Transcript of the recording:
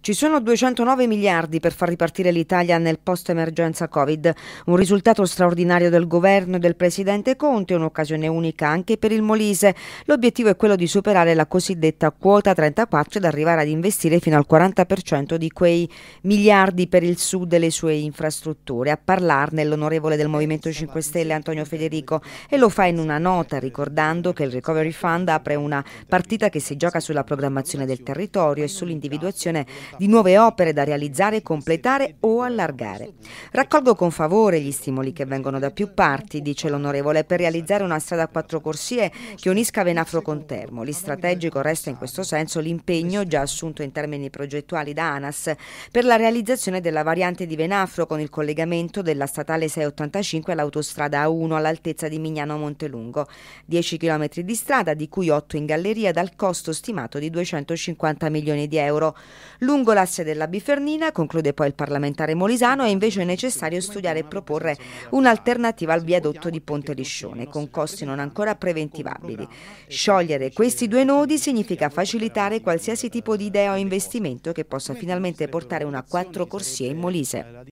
Ci sono 209 miliardi per far ripartire l'Italia nel post-emergenza Covid, un risultato straordinario del governo e del presidente Conte, un'occasione unica anche per il Molise. L'obiettivo è quello di superare la cosiddetta quota 34 ed arrivare ad investire fino al 40% di quei miliardi per il sud e le sue infrastrutture. A parlarne l'onorevole del Movimento 5 Stelle Antonio Federico e lo fa in una nota ricordando che il Recovery Fund apre una partita che si gioca sulla programmazione del territorio e sull'individuazione di nuove opere da realizzare, completare o allargare. Raccolgo con favore gli stimoli che vengono da più parti, dice l'onorevole, per realizzare una strada a quattro corsie che unisca Venafro con Termoli. Strategico resta in questo senso l'impegno già assunto in termini progettuali da ANAS per la realizzazione della variante di Venafro con il collegamento della statale 685 all'autostrada A1 all'altezza di Mignano Montelungo. 10 km di strada, di cui 8 in galleria, dal costo stimato di 250 milioni di euro. Lungo Lungo l'asse della Bifernina, conclude poi il parlamentare Molisano, è invece necessario studiare e proporre un'alternativa al viadotto di Ponte Liscione, con costi non ancora preventivabili. Sciogliere questi due nodi significa facilitare qualsiasi tipo di idea o investimento che possa finalmente portare una quattro corsie in Molise.